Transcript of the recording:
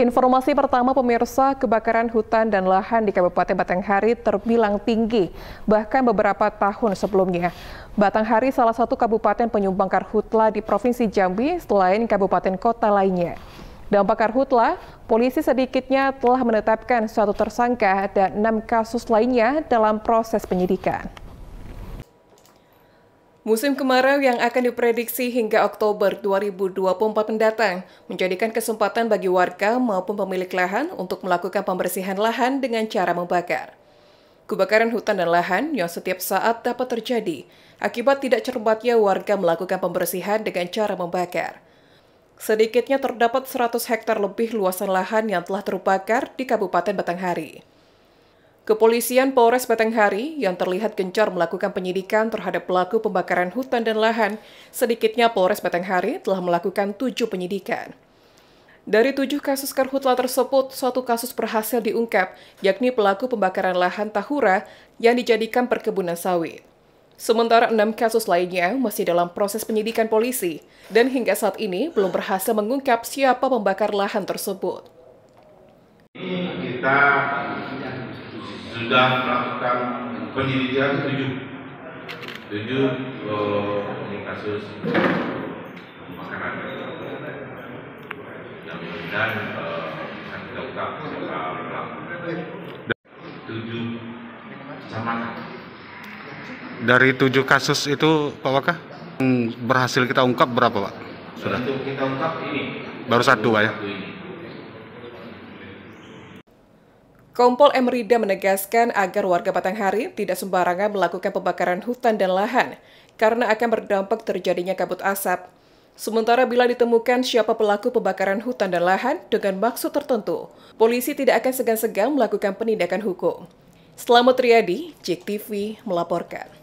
Informasi pertama pemirsa, kebakaran hutan dan lahan di Kabupaten Batanghari terbilang tinggi, bahkan beberapa tahun sebelumnya. Batanghari salah satu kabupaten penyumbang karhutla di Provinsi Jambi selain kabupaten kota lainnya. Dampak karhutla, polisi sedikitnya telah menetapkan satu tersangka dan enam kasus lainnya dalam proses penyidikan. Musim kemarau yang akan diprediksi hingga Oktober 2024 mendatang menjadikan kesempatan bagi warga maupun pemilik lahan untuk melakukan pembersihan lahan dengan cara membakar. Kebakaran hutan dan lahan yang setiap saat dapat terjadi akibat tidak cermatnya warga melakukan pembersihan dengan cara membakar. Sedikitnya terdapat 100 hektar lebih luasan lahan yang telah terbakar di Kabupaten Batanghari. Kepolisian Polres Batanghari yang terlihat gencar melakukan penyidikan terhadap pelaku pembakaran hutan dan lahan, sedikitnya Polres Batanghari telah melakukan tujuh penyidikan. Dari tujuh kasus karhutla tersebut, satu kasus berhasil diungkap, yakni pelaku pembakaran lahan Tahura yang dijadikan perkebunan sawit. Sementara enam kasus lainnya masih dalam proses penyidikan polisi, dan hingga saat ini belum berhasil mengungkap siapa pembakar lahan tersebut. Kita sudah melakukan penyelidikan tujuh tujuh eh, ini kasus makanan yang mudah-mudahan eh, bisa kita ungkap tujuh kecamatan dari tujuh kasus itu Pak Wakah berhasil kita ungkap berapa Pak? Sudah. Untuk kita ungkap ini baru satu Pak ya? Satu ini. Kompol M. Rida menegaskan agar warga Batanghari tidak sembarangan melakukan pembakaran hutan dan lahan karena akan berdampak terjadinya kabut asap. Sementara bila ditemukan siapa pelaku pembakaran hutan dan lahan dengan maksud tertentu, polisi tidak akan segan-segan melakukan penindakan hukum. Selamat Riyadi, JEK TV melaporkan.